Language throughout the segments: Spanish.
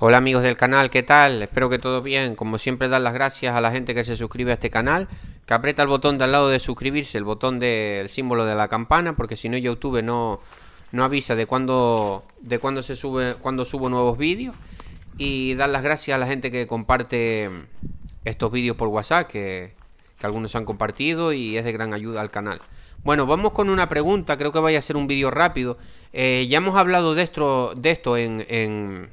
Hola amigos del canal, ¿qué tal? Espero que todo bien. Como siempre dar las gracias a la gente que se suscribe a este canal, que aprieta el botón de al lado de suscribirse, el botón del símbolo de la campana, porque si no YouTube no, no avisa de cuándo de cuando se sube, cuando subo nuevos vídeos. Y dar las gracias a la gente que comparte estos vídeos por WhatsApp, que, algunos han compartido y es de gran ayuda al canal. Bueno, vamos con una pregunta, creo que vaya a ser un vídeo rápido. Eh, ya hemos hablado de esto, de esto en, en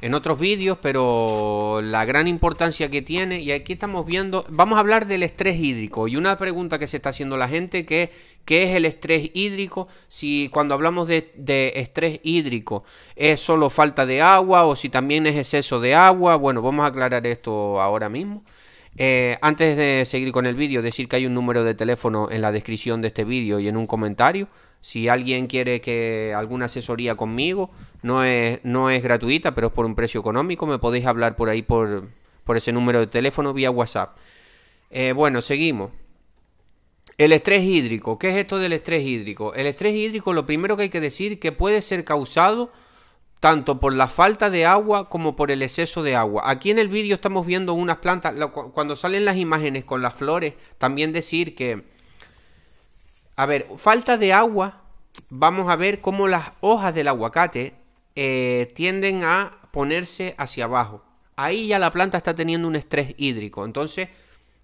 en otros vídeos, pero la gran importancia que tiene, y aquí estamos viendo, vamos a hablar del estrés hídrico, y una pregunta que se está haciendo la gente, que es, ¿qué es el estrés hídrico? Si cuando hablamos de, de estrés hídrico, ¿es solo falta de agua o si también es exceso de agua? Bueno, vamos a aclarar esto ahora mismo. Eh, antes de seguir con el vídeo, decir que hay un número de teléfono en la descripción de este vídeo y en un comentario. Si alguien quiere que alguna asesoría conmigo, no es, no es gratuita, pero es por un precio económico, me podéis hablar por ahí por, por ese número de teléfono vía WhatsApp. Eh, bueno, seguimos. El estrés hídrico. ¿Qué es esto del estrés hídrico? El estrés hídrico, lo primero que hay que decir, que puede ser causado tanto por la falta de agua como por el exceso de agua. Aquí en el vídeo estamos viendo unas plantas, cuando salen las imágenes con las flores, también decir que, a ver, falta de agua, vamos a ver cómo las hojas del aguacate eh, tienden a ponerse hacia abajo. Ahí ya la planta está teniendo un estrés hídrico, entonces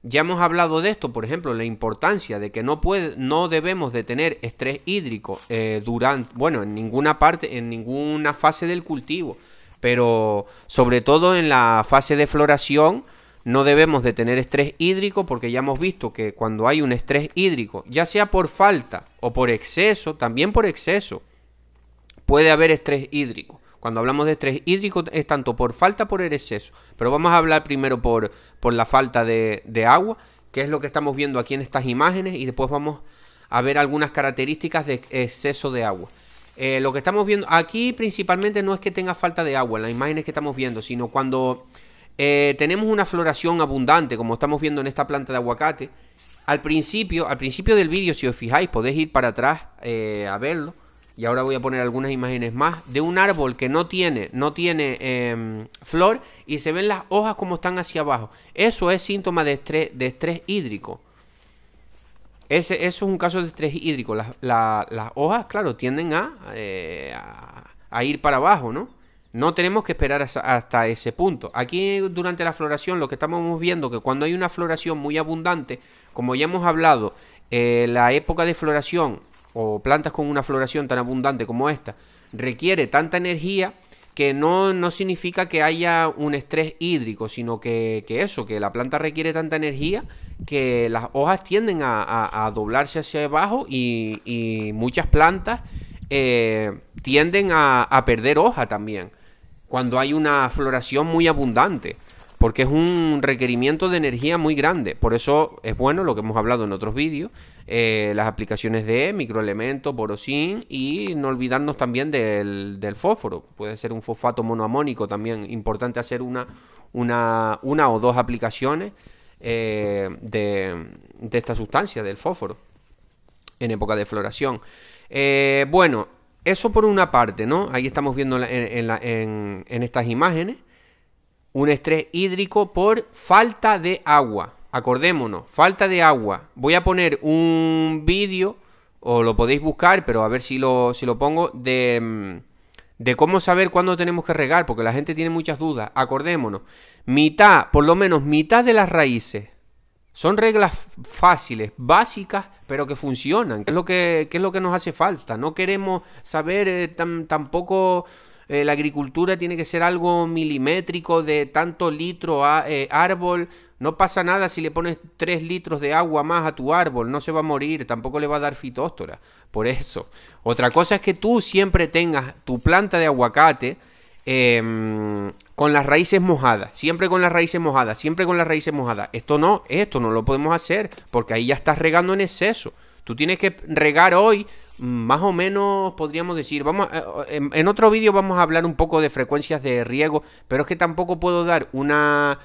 ya hemos hablado de esto, por ejemplo, la importancia de que no, puede, no debemos de tener estrés hídrico eh, durante, bueno, en ninguna parte, en ninguna fase del cultivo, pero sobre todo en la fase de floración no debemos de tener estrés hídrico porque ya hemos visto que cuando hay un estrés hídrico, ya sea por falta o por exceso, también por exceso, puede haber estrés hídrico. Cuando hablamos de estrés hídrico es tanto por falta por el exceso, pero vamos a hablar primero por, la falta de, agua, que es lo que estamos viendo aquí en estas imágenes, y después vamos a ver algunas características de exceso de agua. Eh, lo que estamos viendo aquí principalmente no es que tenga falta de agua en las imágenes que estamos viendo, sino cuando eh, tenemos una floración abundante, como estamos viendo en esta planta de aguacate, al principio, al principio del vídeo, si os fijáis, podéis ir para atrás eh, a verlo y ahora voy a poner algunas imágenes más, de un árbol que no tiene, no tiene em, flor y se ven las hojas como están hacia abajo. Eso es síntoma de estrés, de estrés hídrico. Ese, eso es un caso de estrés hídrico. Las, hojas, claro, tienden eh, a, a, ir para abajo, ¿no? No tenemos que esperar hasta ese punto. Aquí durante la floración lo que estamos viendo que cuando hay una floración muy abundante, como ya hemos hablado, eh, la época de floración o plantas con una floración tan abundante como esta requiere tanta energía que no, significa que haya un estrés hídrico, sino que, eso, que la planta requiere tanta energía que las hojas tienden a, doblarse hacia abajo y, muchas plantas eh, tienden a, a perder hoja también cuando hay una floración muy abundante porque es un requerimiento de energía muy grande. Por eso es bueno lo que hemos hablado en otros vídeos, eh, las aplicaciones de microelementos, porosin y no olvidarnos también del, fósforo. Puede ser un fosfato monoamónico también, importante hacer una, o dos aplicaciones eh, de, esta sustancia, del fósforo, en época de floración. Eh, bueno, eso por una parte, ¿no? Ahí estamos viendo en estas imágenes un estrés hídrico por falta de agua. Acordémonos, falta de agua. Voy a poner un vídeo, o lo podéis buscar, pero a ver si lo, si lo pongo, de, mm, cómo saber cuándo tenemos que regar, porque la gente tiene muchas dudas. Acordémonos, mitad, por lo menos mitad de las raíces. Son reglas fáciles, básicas, pero que funcionan. ¿Qué es lo que, es lo que nos hace falta? No queremos saber eh, tampoco eh, la agricultura tiene que ser algo milimétrico de tanto litro a eh, árbol. No pasa nada si le pones 3 litros de agua más a tu árbol, no se va a morir, tampoco le va a dar fitóstora. Por eso. Otra cosa es que tú siempre tengas tu planta de aguacate em, con las raíces mojadas, siempre con las raíces mojadas, siempre con las raíces mojadas. Esto no, esto no lo podemos hacer porque ahí ya estás regando en exceso. Tú tienes que regar hoy más o menos podríamos decir, vamos eh, en, otro vídeo vamos a hablar un poco de frecuencias de riego, pero es que tampoco puedo dar una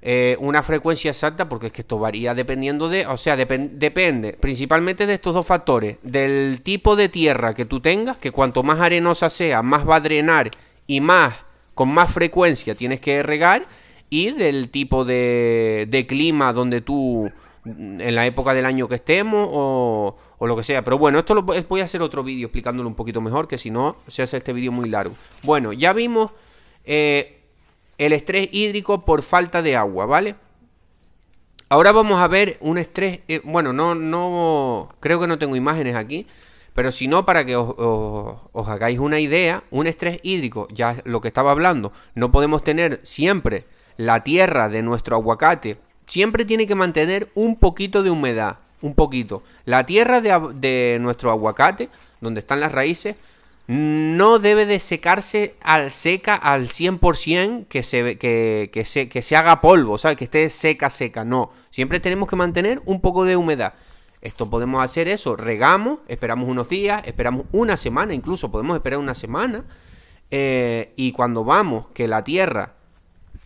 eh, una frecuencia exacta porque es que esto varía dependiendo de, o sea, depende principalmente de estos dos factores, del tipo de tierra que tú tengas, que cuanto más arenosa sea, más va a drenar y más con más frecuencia tienes que regar y del tipo de, de clima donde tú en la época del año que estemos o o lo que sea. Pero bueno, esto lo voy a hacer otro vídeo explicándolo un poquito mejor, que si no se hace este vídeo muy largo. Bueno, ya vimos eh, el estrés hídrico por falta de agua, ¿vale? Ahora vamos a ver un estrés, eh, bueno, no, no, creo que no tengo imágenes aquí, pero si no, para que os, hagáis una idea, un estrés hídrico, ya lo que estaba hablando, no podemos tener siempre la tierra de nuestro aguacate, siempre tiene que mantener un poquito de humedad un poquito. La tierra de, nuestro aguacate, donde están las raíces, no debe de secarse al seca al 100% que se, que, que, se, que se haga polvo, ¿sabes? Que esté seca, seca, no. Siempre tenemos que mantener un poco de humedad. Esto podemos hacer eso, regamos, esperamos unos días, esperamos una semana, incluso podemos esperar una semana. Eh, y cuando vamos, que la tierra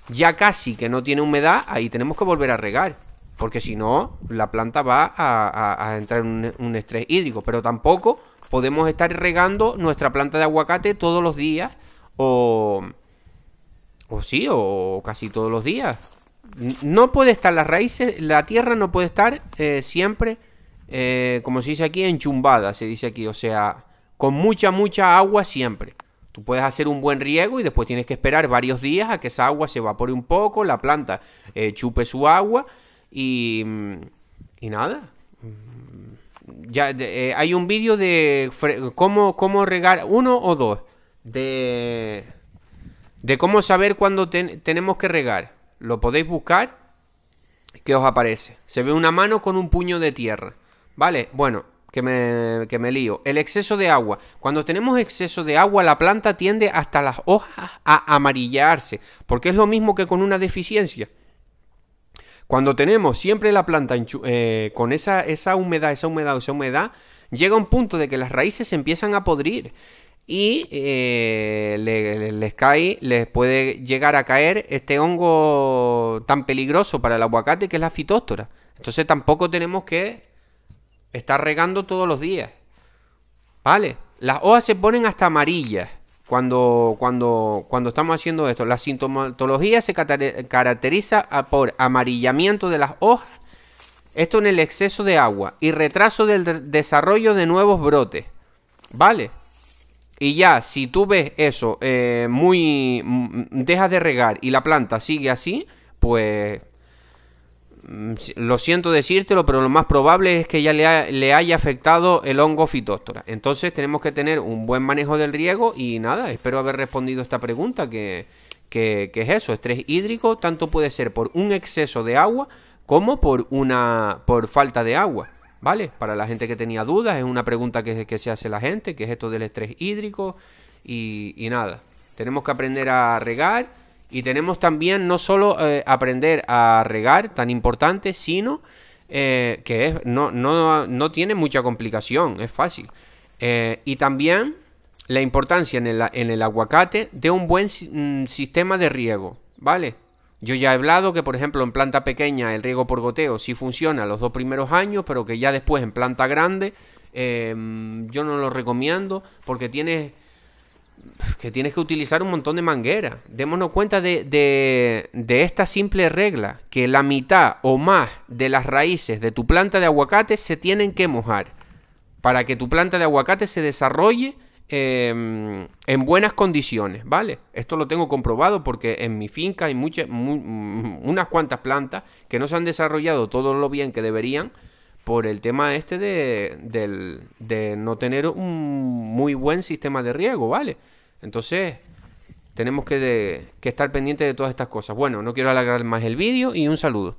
ya casi que no tiene humedad, ahí tenemos que volver a regar porque si no, la planta va a, entrar en un, estrés hídrico, pero tampoco podemos estar regando nuestra planta de aguacate todos los días o... O sí, o casi todos los días. No puede estar las raíces, la tierra no puede estar eh, siempre, eh, como se dice aquí, enchumbada, se dice aquí, o sea, con mucha, mucha agua siempre. Tú puedes hacer un buen riego y después tienes que esperar varios días a que esa agua se evapore un poco, la planta eh, chupe su agua y, nada. Ya, eh, hay un vídeo de cómo, cómo regar uno o dos. De, de cómo saber cuándo tenemos que regar. Lo podéis buscar. ¿Qué os aparece. Se ve una mano con un puño de tierra. Vale, bueno, que me, que me, lío. El exceso de agua. Cuando tenemos exceso de agua, la planta tiende hasta las hojas a amarillarse, porque es lo mismo que con una deficiencia. Cuando tenemos siempre la planta eh, con esa, esa humedad, esa humedad, esa humedad, llega un punto de que las raíces se empiezan a podrir y eh, les, cae, les puede llegar a caer este hongo tan peligroso para el aguacate que es la fitóstora. Entonces tampoco tenemos que estar regando todos los días. ¿Vale? Las hojas se ponen hasta amarillas cuando, cuando, cuando estamos haciendo esto. La sintomatología se caracteriza por amarillamiento de las hojas, esto en el exceso de agua y retraso del desarrollo de nuevos brotes. ¿Vale? Y ya, si tú ves eso eh, muy... dejas de regar y la planta sigue así, pues Mm, lo siento decírtelo, pero lo más probable es que ya le, haya afectado el hongo fitóstora. Entonces tenemos que tener un buen manejo del riego y nada, espero haber respondido esta pregunta que, que, es eso, estrés hídrico tanto puede ser por un exceso de agua como por, una, por falta de agua. ¿Vale? Para la gente que tenía dudas, es una pregunta que, que se hace la gente, que es esto del estrés hídrico y nada. Tenemos que aprender a regar y tenemos también no solo eh, aprender a regar, tan importante, sino eh, que no, no, tiene mucha complicación, es fácil. Eh, y también la importancia en el, aguacate de un buen mm, sistema de riego, ¿vale? Yo ya he hablado que, por ejemplo, en planta pequeña el riego por goteo sí funciona los dos primeros años, pero que ya después en planta grande mm, yo no lo recomiendo porque tienes que tienes que utilizar un montón de manguera. Démonos cuenta de, de, esta simple regla, que la mitad o más de las raíces de tu planta de aguacate se tienen que mojar para que tu planta de aguacate se desarrolle em, en buenas condiciones, ¿vale? Esto lo tengo comprobado porque en mi finca hay muchas, unas cuantas plantas que no se han desarrollado todo lo bien que deberían por el tema este de, del de, no tener un muy buen sistema de riego, ¿vale? Entonces, tenemos que, de, que estar pendientes de todas estas cosas. Bueno, no quiero alargar más el vídeo y un saludo.